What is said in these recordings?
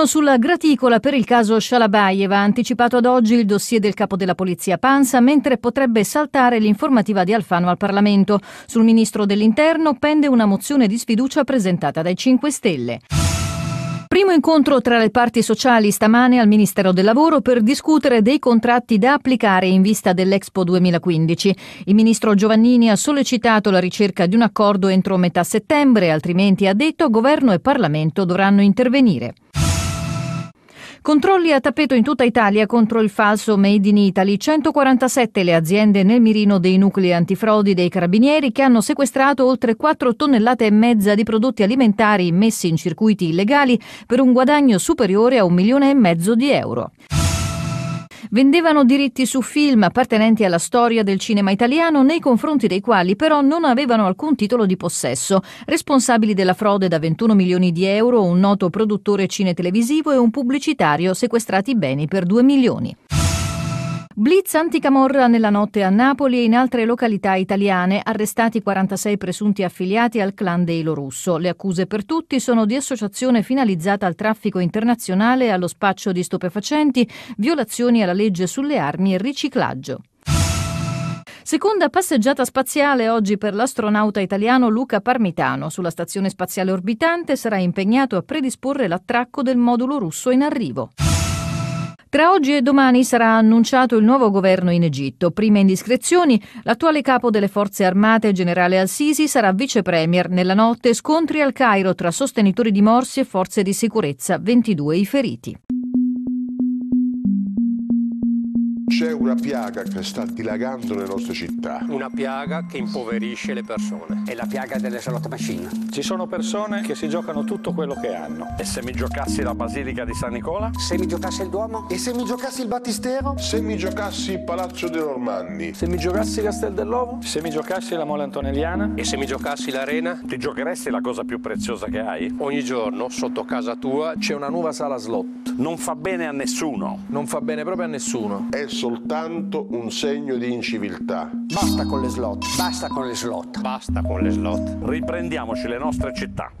Piano sulla graticola per il caso Shalabayeva, anticipato ad oggi il dossier del capo della polizia Pansa, mentre potrebbe saltare l'informativa di Alfano al Parlamento. Sul ministro dell'Interno pende una mozione di sfiducia presentata dai 5 Stelle. Primo incontro tra le parti sociali stamane al Ministero del Lavoro per discutere dei contratti da applicare in vista dell'Expo 2015. Il ministro Giovannini ha sollecitato la ricerca di un accordo entro metà settembre, altrimenti ha detto governo e Parlamento dovranno intervenire. Controlli a tappeto in tutta Italia contro il falso Made in Italy. 147 le aziende nel mirino dei nuclei antifrodi dei carabinieri che hanno sequestrato oltre 4 tonnellate e mezza di prodotti alimentari messi in circuiti illegali per un guadagno superiore a un milione e mezzo di euro vendevano diritti su film appartenenti alla storia del cinema italiano nei confronti dei quali però non avevano alcun titolo di possesso, responsabili della frode da 21 milioni di euro un noto produttore cinetelevisivo e un pubblicitario sequestrati beni per 2 milioni. Blitz anticamorra nella notte a Napoli e in altre località italiane, arrestati 46 presunti affiliati al clan dei Lorusso. Le accuse per tutti sono di associazione finalizzata al traffico internazionale, allo spaccio di stupefacenti, violazioni alla legge sulle armi e riciclaggio. Seconda passeggiata spaziale oggi per l'astronauta italiano Luca Parmitano. Sulla stazione spaziale orbitante sarà impegnato a predisporre l'attracco del modulo russo in arrivo. Tra oggi e domani sarà annunciato il nuovo governo in Egitto. Prime indiscrezioni, l'attuale capo delle forze armate, generale Al-Sisi, sarà vicepremier. Nella notte scontri al Cairo tra sostenitori di Morsi e forze di sicurezza, 22 i feriti. C'è una piaga che sta dilagando le nostre città. Una piaga che impoverisce le persone. È la piaga delle slot machine. Ci sono persone che si giocano tutto quello che hanno. E se mi giocassi la Basilica di San Nicola? Se mi giocassi il Duomo? E se mi giocassi il Battistero? Se mi giocassi il Palazzo dei Normanni? Se mi giocassi Castel dell'Ovo? Se mi giocassi la Mole Antonelliana? E se mi giocassi l'Arena? Ti giocheresti la cosa più preziosa che hai? Ogni giorno, sotto casa tua, c'è una nuova sala slot. Non fa bene a nessuno. Non fa bene proprio a nessuno. È soltanto un segno di inciviltà. Basta con le slot, basta con le slot, basta con le slot. Riprendiamoci le nostre città.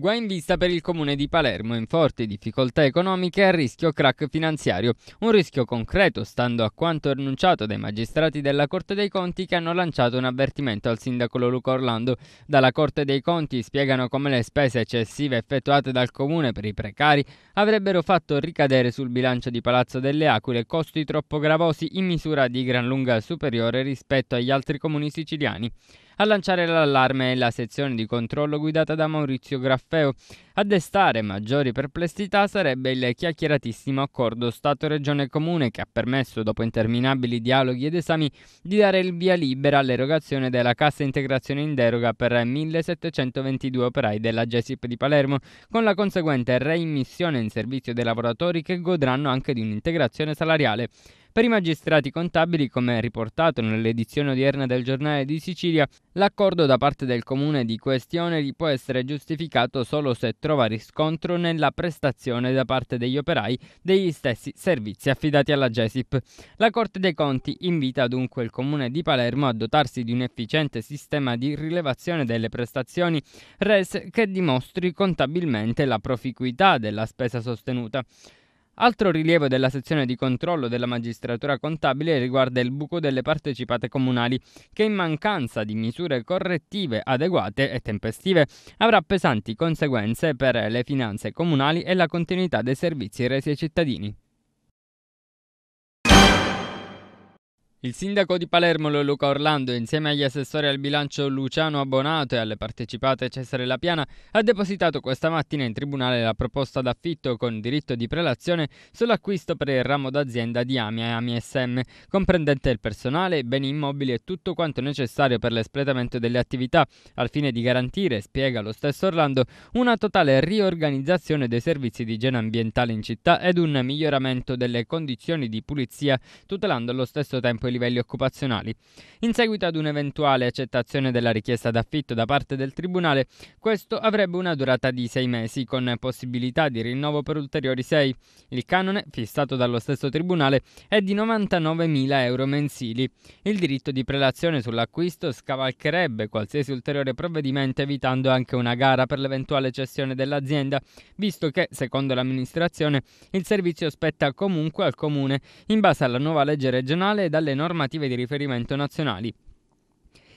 Guai in vista per il comune di Palermo, in forti difficoltà economiche e a rischio crack finanziario. Un rischio concreto, stando a quanto annunciato dai magistrati della Corte dei Conti che hanno lanciato un avvertimento al sindaco Luca Orlando. Dalla Corte dei Conti spiegano come le spese eccessive effettuate dal comune per i precari avrebbero fatto ricadere sul bilancio di Palazzo delle Aquile costi troppo gravosi in misura di gran lunga superiore rispetto agli altri comuni siciliani. A lanciare l'allarme è la sezione di controllo guidata da Maurizio Graffeo. A destare maggiori perplessità sarebbe il chiacchieratissimo accordo Stato-Regione-Comune che ha permesso, dopo interminabili dialoghi ed esami, di dare il via libera all'erogazione della cassa integrazione in deroga per 1722 operai della GESIP di Palermo, con la conseguente reimmissione in servizio dei lavoratori che godranno anche di un'integrazione salariale. Per i magistrati contabili, come riportato nell'edizione odierna del giornale di Sicilia, l'accordo da parte del comune di questi oneri può essere giustificato solo se trova riscontro nella prestazione da parte degli operai degli stessi servizi affidati alla GESIP. La Corte dei Conti invita dunque il comune di Palermo a dotarsi di un efficiente sistema di rilevazione delle prestazioni res che dimostri contabilmente la proficuità della spesa sostenuta. Altro rilievo della sezione di controllo della magistratura contabile riguarda il buco delle partecipate comunali, che in mancanza di misure correttive adeguate e tempestive avrà pesanti conseguenze per le finanze comunali e la continuità dei servizi resi ai cittadini. Il sindaco di Palermo Luca Orlando, insieme agli assessori al bilancio Luciano Abbonato e alle partecipate Cesare Lapiana, ha depositato questa mattina in tribunale la proposta d'affitto con diritto di prelazione sull'acquisto per il ramo d'azienda di Amia e Ami SM, comprendente il personale, beni immobili e tutto quanto necessario per l'espletamento delle attività, al fine di garantire, spiega lo stesso Orlando, una totale riorganizzazione dei servizi di igiene ambientale in città ed un miglioramento delle condizioni di pulizia, tutelando allo stesso tempo i livelli occupazionali. In seguito ad un'eventuale accettazione della richiesta d'affitto da parte del Tribunale, questo avrebbe una durata di sei mesi, con possibilità di rinnovo per ulteriori sei. Il canone, fissato dallo stesso Tribunale, è di 99.000 euro mensili. Il diritto di prelazione sull'acquisto scavalcherebbe qualsiasi ulteriore provvedimento, evitando anche una gara per l'eventuale cessione dell'azienda, visto che, secondo l'amministrazione, il servizio spetta comunque al Comune, in base alla nuova legge regionale e dalle normative di riferimento nazionali.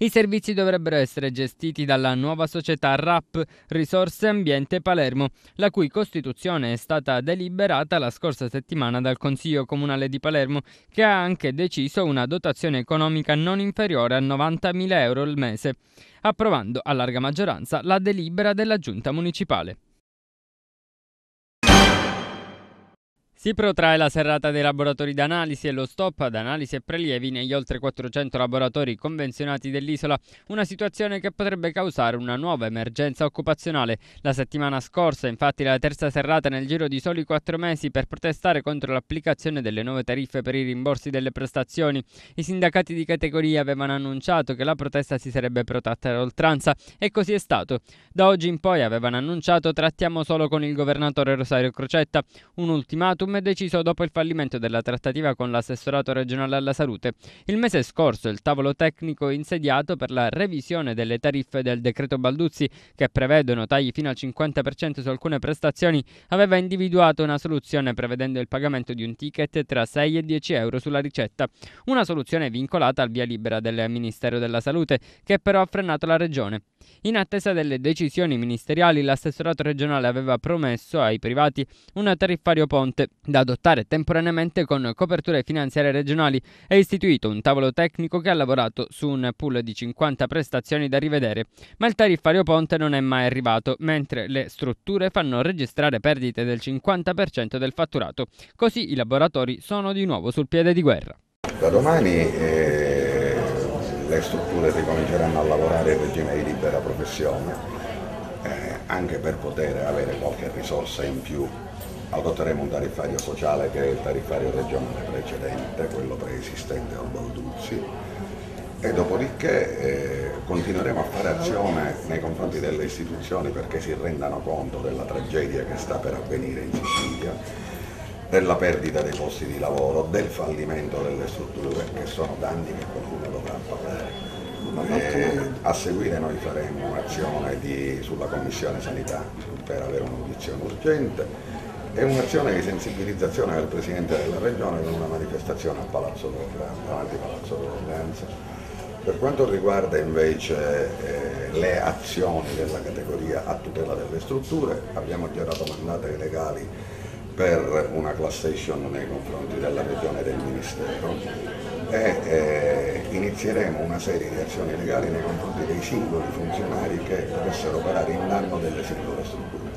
I servizi dovrebbero essere gestiti dalla nuova società RAP Risorse Ambiente Palermo, la cui costituzione è stata deliberata la scorsa settimana dal Consiglio Comunale di Palermo, che ha anche deciso una dotazione economica non inferiore a 90.000 euro al mese, approvando a larga maggioranza la delibera della Giunta Municipale. Si protrae la serrata dei laboratori d'analisi e lo stop ad analisi e prelievi negli oltre 400 laboratori convenzionati dell'isola, una situazione che potrebbe causare una nuova emergenza occupazionale. La settimana scorsa, infatti, la terza serrata nel giro di soli quattro mesi per protestare contro l'applicazione delle nuove tariffe per i rimborsi delle prestazioni. I sindacati di categoria avevano annunciato che la protesta si sarebbe protratta ad oltranza e così è stato. Da oggi in poi avevano annunciato trattiamo solo con il governatore Rosario Crocetta, un ultimatum come deciso dopo il fallimento della trattativa con l'assessorato regionale alla salute. Il mese scorso il tavolo tecnico insediato per la revisione delle tariffe del decreto Balduzzi, che prevedono tagli fino al 50% su alcune prestazioni, aveva individuato una soluzione prevedendo il pagamento di un ticket tra 6 e 10 euro sulla ricetta. Una soluzione vincolata al via libera del Ministero della Salute, che però ha frenato la regione. In attesa delle decisioni ministeriali, l'assessorato regionale aveva promesso ai privati un tariffario ponte da adottare temporaneamente con coperture finanziarie regionali. È istituito un tavolo tecnico che ha lavorato su un pool di 50 prestazioni da rivedere, ma il tariffario ponte non è mai arrivato, mentre le strutture fanno registrare perdite del 50% del fatturato. Così i laboratori sono di nuovo sul piede di guerra. Da domani eh, le strutture ricominceranno a lavorare in regime di libera professione, eh, anche per poter avere qualche risorsa in più adotteremo un tariffario sociale che è il tariffario regionale precedente, quello preesistente al Balduzzi e dopodiché eh, continueremo a fare azione nei confronti delle istituzioni perché si rendano conto della tragedia che sta per avvenire in Sicilia, della perdita dei posti di lavoro, del fallimento delle strutture che sono danni che qualcuno dovrà pagare. E a seguire noi faremo un'azione sulla Commissione Sanità per avere un'audizione urgente è un'azione di sensibilizzazione del Presidente della Regione con una manifestazione a Palazzo davanti a Palazzo d'Organza. Per quanto riguarda invece eh, le azioni della categoria a tutela delle strutture, abbiamo già dato mandate legali per una classation nei confronti della Regione e del Ministero e eh, inizieremo una serie di azioni legali nei confronti dei singoli funzionari che dovessero operare in danno delle singole strutture.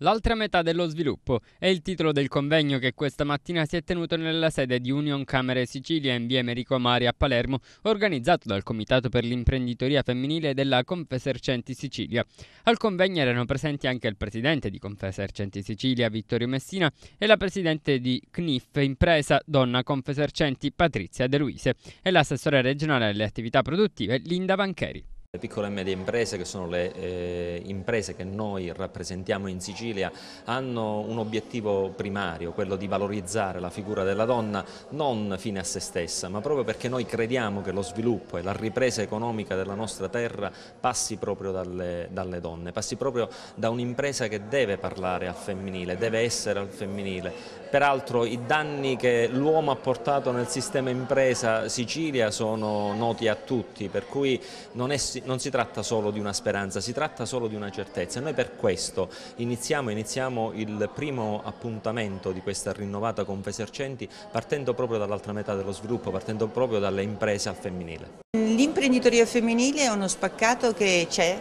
L'altra metà dello sviluppo è il titolo del convegno che questa mattina si è tenuto nella sede di Union Camere Sicilia in via Merico Mari a Palermo, organizzato dal Comitato per l'imprenditoria femminile della Confesercenti Sicilia. Al convegno erano presenti anche il presidente di Confesercenti Sicilia, Vittorio Messina, e la presidente di CNIF Impresa Donna Confesercenti, Patrizia De Luise, e l'assessore regionale alle attività produttive, Linda Vancheri. Le piccole e medie imprese, che sono le eh, imprese che noi rappresentiamo in Sicilia, hanno un obiettivo primario, quello di valorizzare la figura della donna non fine a se stessa, ma proprio perché noi crediamo che lo sviluppo e la ripresa economica della nostra terra passi proprio dalle, dalle donne, passi proprio da un'impresa che deve parlare al femminile, deve essere al femminile. Peraltro i danni che l'uomo ha portato nel sistema impresa Sicilia sono noti a tutti, per cui non è non si tratta solo di una speranza, si tratta solo di una certezza. Noi per questo iniziamo, iniziamo il primo appuntamento di questa rinnovata Confesercenti partendo proprio dall'altra metà dello sviluppo, partendo proprio dalle imprese al femminile. L'imprenditoria femminile è uno spaccato che c'è,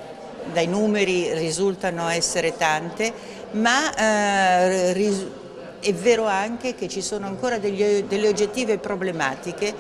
dai numeri risultano essere tante, ma eh, è vero anche che ci sono ancora degli, delle oggettive problematiche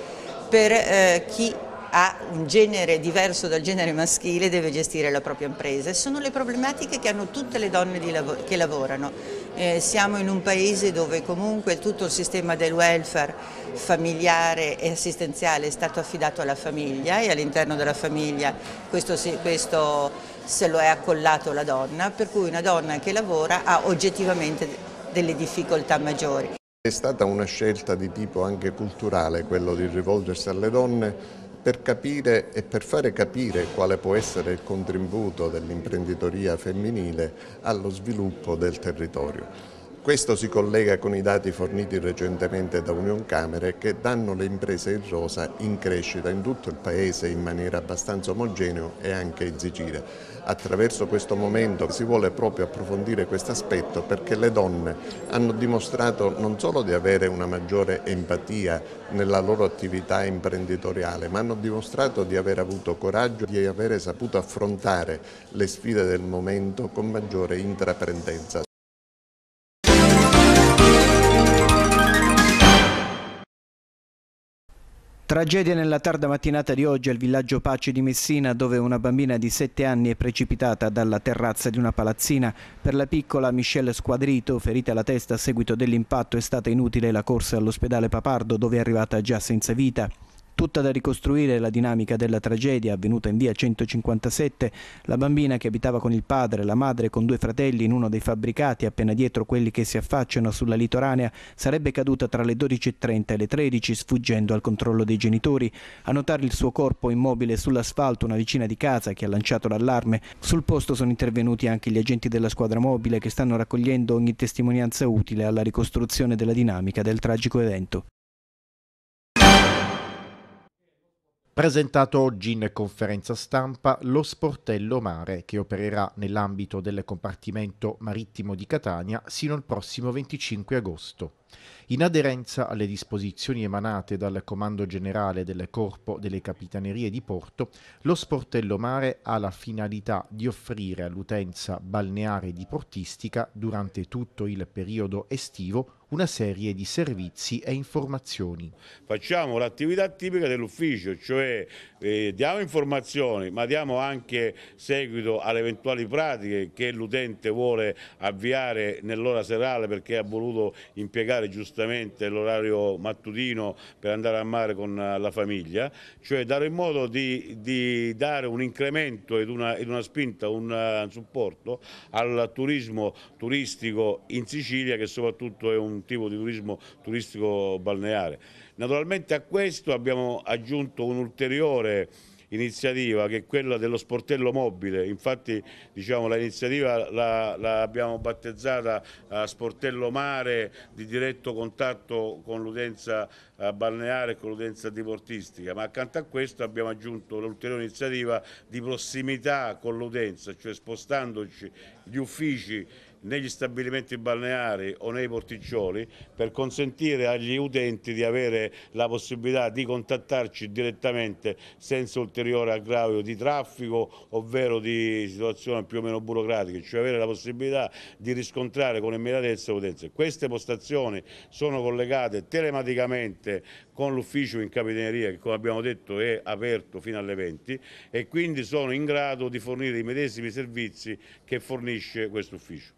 per eh, chi ha un genere diverso dal genere maschile deve gestire la propria impresa. Sono le problematiche che hanno tutte le donne lav che lavorano. Eh, siamo in un paese dove comunque tutto il sistema del welfare familiare e assistenziale è stato affidato alla famiglia e all'interno della famiglia questo, questo se lo è accollato la donna, per cui una donna che lavora ha oggettivamente delle difficoltà maggiori. È stata una scelta di tipo anche culturale quello di rivolgersi alle donne per capire e per fare capire quale può essere il contributo dell'imprenditoria femminile allo sviluppo del territorio. Questo si collega con i dati forniti recentemente da Union Camere che danno le imprese in rosa in crescita in tutto il Paese in maniera abbastanza omogenea e anche in Sicilia. Attraverso questo momento si vuole proprio approfondire questo aspetto perché le donne hanno dimostrato non solo di avere una maggiore empatia nella loro attività imprenditoriale ma hanno dimostrato di aver avuto coraggio, e di avere saputo affrontare le sfide del momento con maggiore intraprendenza. Tragedia nella tarda mattinata di oggi al villaggio Pace di Messina dove una bambina di 7 anni è precipitata dalla terrazza di una palazzina. Per la piccola Michelle Squadrito, ferita alla testa a seguito dell'impatto, è stata inutile la corsa all'ospedale Papardo dove è arrivata già senza vita tutta da ricostruire la dinamica della tragedia avvenuta in via 157, la bambina che abitava con il padre, la madre con due fratelli in uno dei fabbricati appena dietro quelli che si affacciano sulla litoranea, sarebbe caduta tra le 12.30 e le 13 sfuggendo al controllo dei genitori. A notare il suo corpo immobile sull'asfalto una vicina di casa che ha lanciato l'allarme, sul posto sono intervenuti anche gli agenti della squadra mobile che stanno raccogliendo ogni testimonianza utile alla ricostruzione della dinamica del tragico evento. Presentato oggi in conferenza stampa lo sportello mare che opererà nell'ambito del compartimento marittimo di Catania sino al prossimo 25 agosto. In aderenza alle disposizioni emanate dal Comando Generale del Corpo delle Capitanerie di Porto, lo sportello mare ha la finalità di offrire all'utenza balneare di portistica durante tutto il periodo estivo una serie di servizi e informazioni. Facciamo l'attività tipica dell'ufficio, cioè eh, diamo informazioni ma diamo anche seguito alle eventuali pratiche che l'utente vuole avviare nell'ora serale perché ha voluto impiegare rispettare giustamente l'orario mattutino per andare a mare con eh, la famiglia, cioè dare in modo di, di dare un incremento ed una, ed una spinta, eh, un supporto al turismo turistico in Sicilia che soprattutto è un tipo di turismo turistico balneare. Naturalmente a questo abbiamo aggiunto un ulteriore iniziativa che è quella dello sportello mobile, infatti diciamo, l'iniziativa l'abbiamo la, battezzata eh, sportello mare di diretto contatto con l'udenza eh, balneare e con l'udenza diportistica, ma accanto a questo abbiamo aggiunto l'ulteriore iniziativa di prossimità con l'udenza, cioè spostandoci gli uffici negli stabilimenti balneari o nei porticcioli per consentire agli utenti di avere la possibilità di contattarci direttamente senza ulteriore aggravio di traffico ovvero di situazioni più o meno burocratiche, cioè avere la possibilità di riscontrare con immediatezza l'utenza. Queste postazioni sono collegate telematicamente con l'ufficio in capitaneria che come abbiamo detto è aperto fino alle 20 e quindi sono in grado di fornire i medesimi servizi che fornisce questo ufficio.